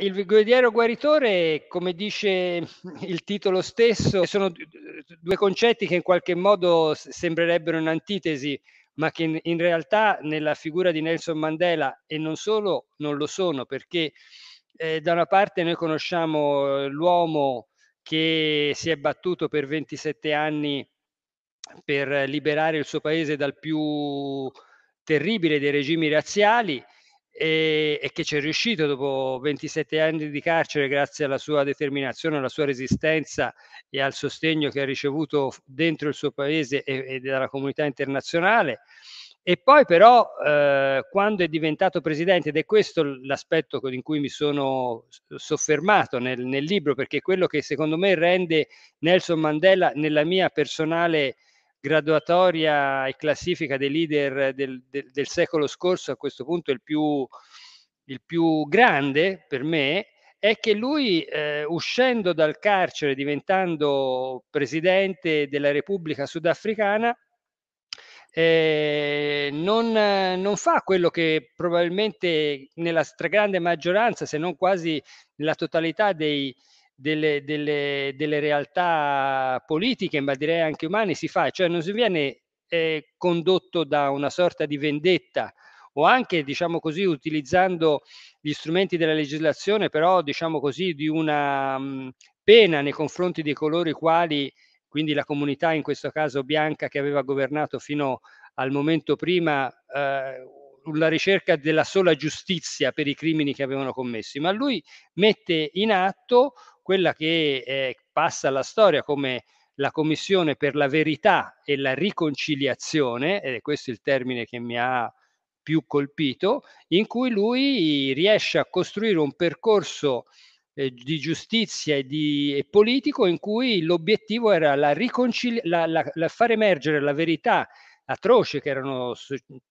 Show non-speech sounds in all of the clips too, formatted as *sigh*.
Il guerriero guaritore, come dice il titolo stesso, sono due concetti che in qualche modo sembrerebbero un'antitesi, ma che in realtà nella figura di Nelson Mandela e non solo non lo sono, perché eh, da una parte noi conosciamo eh, l'uomo che si è battuto per 27 anni per liberare il suo paese dal più terribile dei regimi razziali, e, e che ci è riuscito dopo 27 anni di carcere grazie alla sua determinazione, alla sua resistenza e al sostegno che ha ricevuto dentro il suo paese e, e dalla comunità internazionale. E poi però eh, quando è diventato presidente, ed è questo l'aspetto in cui mi sono soffermato nel, nel libro, perché è quello che secondo me rende Nelson Mandela nella mia personale graduatoria e classifica dei leader del, del, del secolo scorso, a questo punto il più, il più grande per me, è che lui, eh, uscendo dal carcere, diventando presidente della Repubblica Sudafricana, eh, non, non, fa quello che probabilmente nella stragrande maggioranza, se non quasi la totalità dei, delle, delle, delle, realtà politiche, ma direi anche umane, si fa, cioè non si viene eh, condotto da una sorta di vendetta o anche, diciamo così, utilizzando gli strumenti della legislazione, però, diciamo così, di una mh, mm, pena nei confronti di coloro i quali, quindi la comunità, in questo caso bianca, che aveva governato fino al momento prima, eh, la ricerca della sola giustizia per i crimini che avevano commessi, ma lui mette in atto quella che eh, passa alla storia come la Commissione per la verità e la riconciliazione, ed eh, è questo il termine che mi ha più colpito, in cui lui riesce a costruire un percorso eh, di giustizia e, di, e, politico in cui l'obiettivo era la riconcili- la, la, la far emergere la verità atroce che, erano,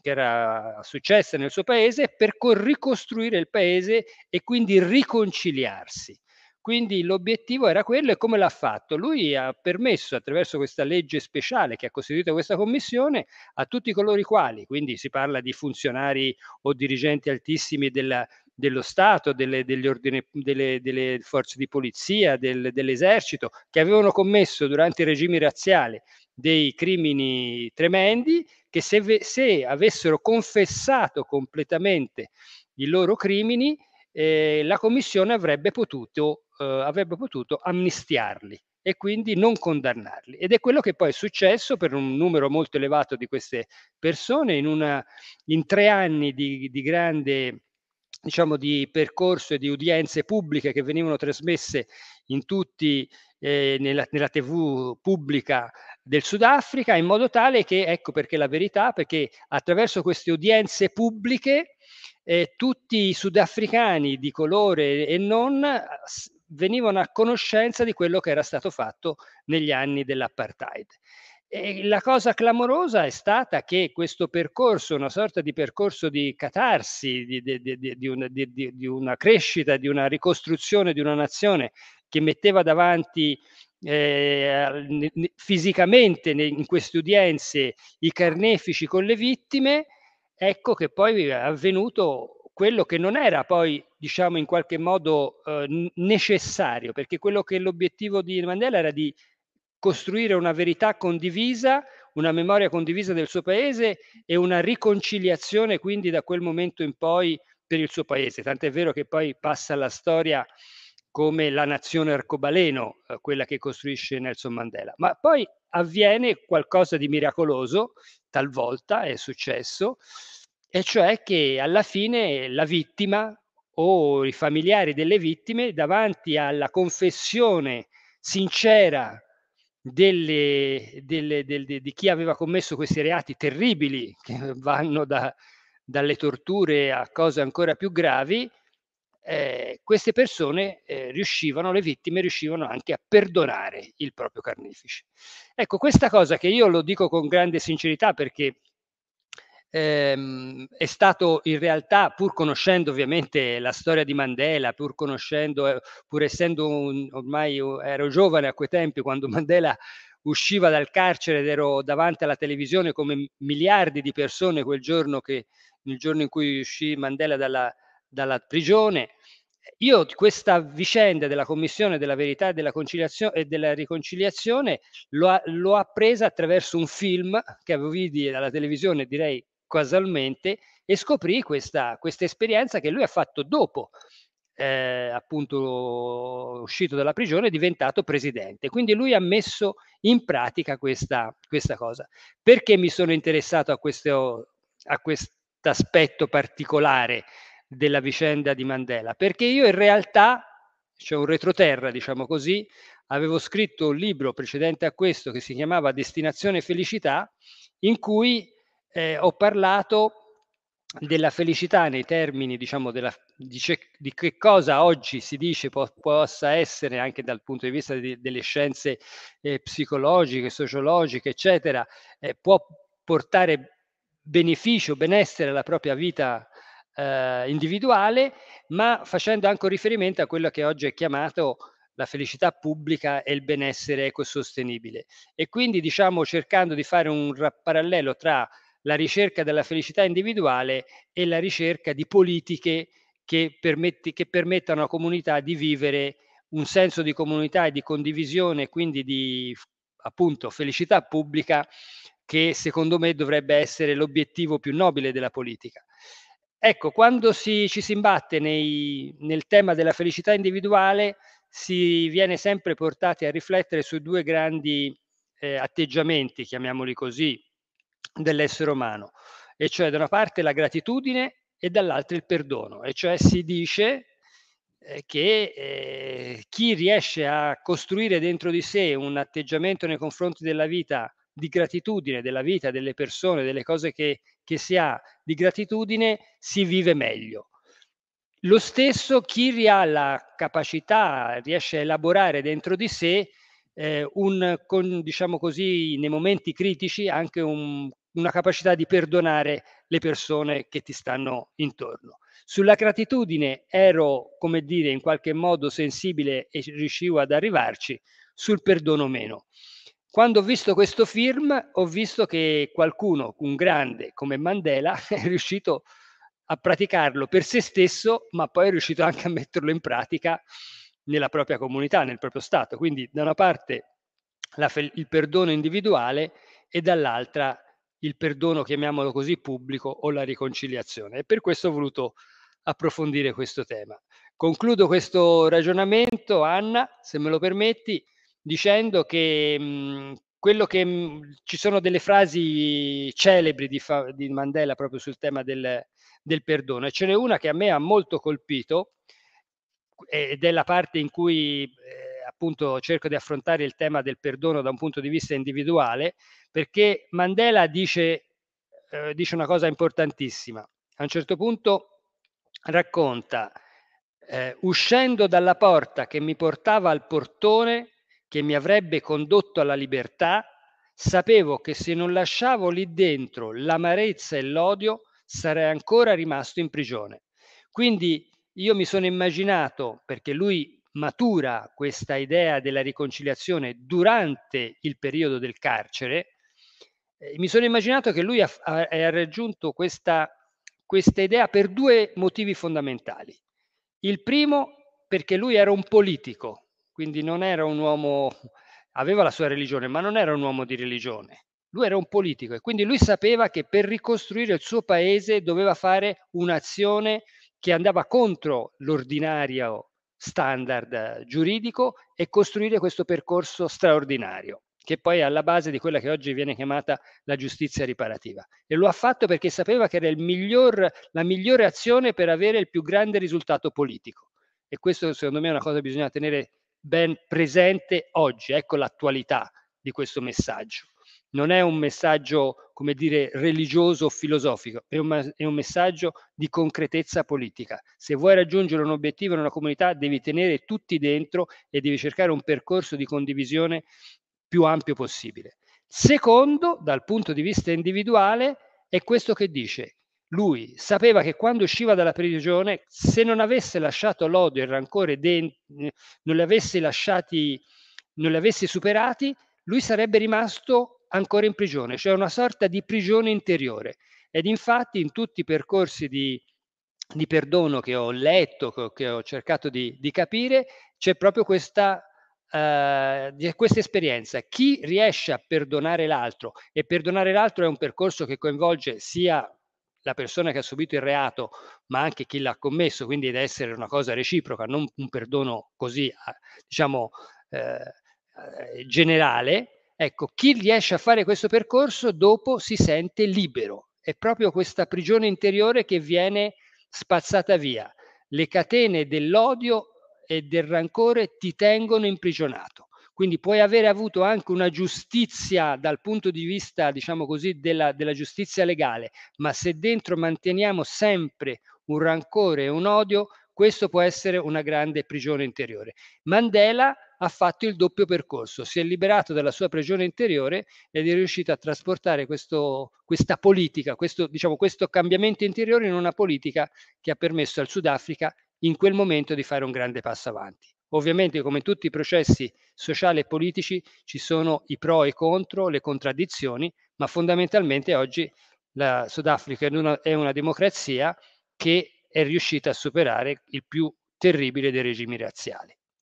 che era successa nel suo paese per ricostruire il paese e quindi riconciliarsi. Quindi l'obiettivo era quello e come l'ha fatto? Lui ha permesso attraverso questa legge speciale che ha costituito questa commissione a tutti coloro i quali, quindi si parla di funzionari o dirigenti altissimi della, dello Stato, delle, ordine, delle, delle, forze di polizia, del, dell'esercito, che avevano commesso durante il regime razziale dei crimini tremendi, che se, se avessero confessato completamente i loro crimini, eh, la Commissione avrebbe potuto eh, avrebbe potuto amnistiarli e quindi non condannarli. Ed è quello che poi è successo per un numero molto elevato di queste persone in, una, in tre anni di, di grande diciamo, di percorso e di udienze pubbliche che venivano trasmesse in tutti eh, nella, nella, TV pubblica del Sudafrica, in modo tale che, ecco perché la verità, perché attraverso queste udienze pubbliche eh, tutti i sudafricani di colore e non venivano a conoscenza di quello che era stato fatto negli anni dell'apartheid. E la cosa clamorosa è stata che questo percorso, una sorta di percorso di catarsi, di, di, di, una, di una, crescita, di una ricostruzione di una nazione che metteva davanti eh, fisicamente in queste udienze i carnefici con le vittime, ecco che poi è avvenuto quello che non era poi, diciamo, in qualche modo eh, necessario, perché quello che l'obiettivo di Mandela era di costruire una verità condivisa, una memoria condivisa del suo paese e una riconciliazione quindi da quel momento in poi per il suo paese. Tant'è vero che poi passa alla storia come la nazione arcobaleno, eh, quella che costruisce Nelson Mandela. Ma poi avviene qualcosa di miracoloso, talvolta è successo, e cioè che alla fine la vittima o i familiari delle vittime davanti alla confessione sincera delle, delle, delle, di chi aveva commesso questi reati terribili che *laughs* vanno da, dalle torture a cose ancora più gravi, eh, queste persone eh, riuscivano, le vittime riuscivano anche a perdonare il proprio carnefice. Ecco, questa cosa che io lo dico con grande sincerità perché ehm, è stato in realtà, pur conoscendo ovviamente la storia di Mandela, pur conoscendo, eh, pur essendo un, ormai ero giovane a quei tempi quando *laughs* Mandela usciva dal carcere ed ero davanti alla televisione come miliardi di persone quel giorno che il giorno in cui uscì Mandela dalla, dalla prigione. Io questa vicenda della Commissione della Verità e della, e della Riconciliazione l'ho, l'ho appresa attraverso un film che avevo vidi dalla televisione, direi casualmente e scoprì questa, questa esperienza che lui ha fatto dopo eh, appunto uscito dalla prigione e diventato presidente. Quindi lui ha messo in pratica questa, questa cosa. Perché mi sono interessato a questo aspetto particolare della vicenda di Mandela? Perché io in realtà, c'è cioè un retroterra, diciamo così, avevo scritto un libro precedente a questo che si chiamava Destinazione Felicità, in cui eh, ho parlato della felicità nei termini diciamo della, di, di, che cosa oggi si dice po- possa essere anche dal punto di vista di, delle scienze eh, psicologiche, sociologiche eccetera, eh, può portare beneficio, benessere alla propria vita eh, individuale ma facendo anche riferimento a quello che oggi è chiamato la felicità pubblica e il benessere ecosostenibile e quindi diciamo cercando di fare un parallelo tra la ricerca della felicità individuale e la ricerca di politiche che, permetti, che permettano alla comunità di vivere un senso di comunità e di condivisione, quindi di appunto felicità pubblica che secondo me dovrebbe essere l'obiettivo più nobile della politica. Ecco, quando si, ci si imbatte nei, nel tema della felicità individuale, si viene sempre portati a riflettere su due grandi eh, atteggiamenti, chiamiamoli così, dell'essere umano, e cioè da una parte la gratitudine e dall'altra il perdono, e cioè si dice eh, che eh, chi riesce a costruire dentro di sé un atteggiamento nei confronti della vita di gratitudine, della vita, delle persone, delle cose che, che si ha di gratitudine, si vive meglio. Lo stesso chi ha la capacità, riesce a elaborare dentro di sé eh, un, con, diciamo così, nei momenti critici anche un, una capacità di perdonare le persone che ti stanno intorno. Sulla gratitudine ero, come dire, in qualche modo sensibile e riuscivo ad arrivarci, sul perdono meno. Quando ho visto questo film, ho visto che qualcuno, un grande come Mandela, *laughs* è riuscito a praticarlo per se stesso, ma poi è riuscito anche a metterlo in pratica nella propria comunità, nel proprio Stato. Quindi da una parte fel- il perdono individuale e dall'altra il perdono, chiamiamolo così, pubblico o la riconciliazione. E per questo ho voluto approfondire questo tema. Concludo questo ragionamento, Anna, se me lo permetti, dicendo che mh, mm, quello che mh, mm, ci sono delle frasi celebri di, fa- di Mandela proprio sul tema del, del perdono e ce n'è una che a me ha molto colpito eh, ed è la parte in cui eh, appunto cerco di affrontare il tema del perdono da un punto di vista individuale, perché Mandela dice, eh, dice una cosa importantissima. A un certo punto racconta, eh, uscendo dalla porta che mi portava al portone che mi avrebbe condotto alla libertà, sapevo che se non lasciavo lì dentro l'amarezza e l'odio, sarei ancora rimasto in prigione. Quindi io mi sono immaginato, perché lui matura questa idea della riconciliazione durante il periodo del carcere, eh, mi sono immaginato che lui ha, ha, ha raggiunto questa, questa idea per due motivi fondamentali. Il primo perché lui era un politico, quindi non era un uomo, aveva la sua religione, ma non era un uomo di religione. Lui era un politico e quindi lui sapeva che per ricostruire il suo paese doveva fare un'azione che andava contro l'ordinario standard giuridico e costruire questo percorso straordinario che poi è alla base di quella che oggi viene chiamata la giustizia riparativa. E lo ha fatto perché sapeva che era miglior, la migliore azione per avere il più grande risultato politico. E questo secondo me è una cosa che bisogna tenere ben presente oggi, ecco l'attualità di questo messaggio non è un messaggio, come dire, religioso o filosofico, è un, è un, messaggio di concretezza politica. Se vuoi raggiungere un obiettivo in una comunità devi tenere tutti dentro e devi cercare un percorso di condivisione più ampio possibile. Secondo, dal punto di vista individuale, è questo che dice. Lui sapeva che quando usciva dalla prigione, se non avesse lasciato l'odio e il rancore, dentro, non li avesse lasciati, non li avesse superati, lui sarebbe rimasto ancora in prigione, cioè una sorta di prigione interiore. Ed infatti in tutti i percorsi di, di perdono che ho letto, che ho, che ho cercato di, di, capire, c'è proprio questa, eh, questa esperienza. Chi riesce a perdonare l'altro, e perdonare l'altro è un percorso che coinvolge sia la persona che ha subito il reato, ma anche chi l'ha commesso, quindi deve essere una cosa reciproca, non un perdono così, diciamo, eh, eh generale, Ecco, chi riesce a fare questo percorso dopo si sente libero. È proprio questa prigione interiore che viene spazzata via. Le catene dell'odio e del rancore ti tengono imprigionato. Quindi puoi avere avuto anche una giustizia dal punto di vista, diciamo così, della, della giustizia legale, ma se dentro manteniamo sempre un rancore e un odio, questo può essere una grande prigione interiore. Mandela ha fatto il doppio percorso, si è liberato dalla sua prigione interiore ed è riuscito a trasportare questo, questa politica, questo, diciamo, questo cambiamento interiore in una politica che ha permesso al Sudafrica in quel momento di fare un grande passo avanti. Ovviamente, come in tutti i processi sociali e politici, ci sono i pro e i contro, le contraddizioni, ma fondamentalmente oggi la Sudafrica è una, è una democrazia che è riuscita a superare il più terribile dei regimi razziali.